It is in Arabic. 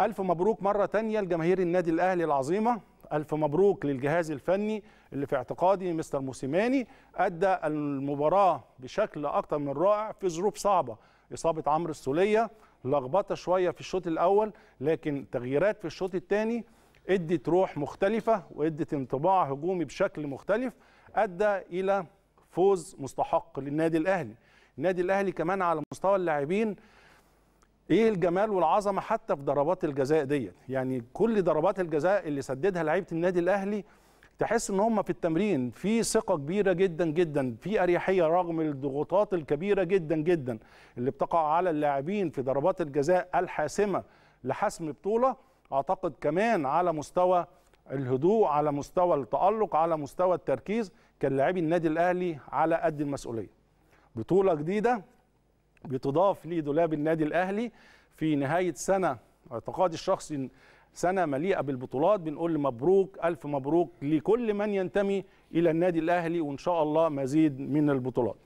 ألف مبروك مرة تانية لجماهير النادي الأهلي العظيمة ألف مبروك للجهاز الفني اللي في اعتقادي مستر موسيماني أدى المباراة بشكل أكتر من رائع في ظروف صعبة إصابة عمرو السولية لخبطة شوية في الشوط الأول لكن تغييرات في الشوط الثاني ادت روح مختلفة وادت انطباع هجومي بشكل مختلف أدى إلى فوز مستحق للنادي الأهلي النادي الأهلي كمان على مستوى اللاعبين ايه الجمال والعظمه حتى في ضربات الجزاء ديت يعني كل ضربات الجزاء اللي سددها لعيبه النادي الاهلي تحس ان هم في التمرين في ثقه كبيره جدا جدا في اريحيه رغم الضغوطات الكبيره جدا جدا اللي بتقع على اللاعبين في ضربات الجزاء الحاسمه لحسم بطوله اعتقد كمان على مستوى الهدوء على مستوى التالق على مستوى التركيز كان لاعبي النادي الاهلي على قد المسؤوليه بطوله جديده بتضاف لدولاب النادي الاهلي في نهايه سنه اعتقادي الشخصي سنه مليئه بالبطولات بنقول مبروك الف مبروك لكل من ينتمي الى النادي الاهلي وان شاء الله مزيد من البطولات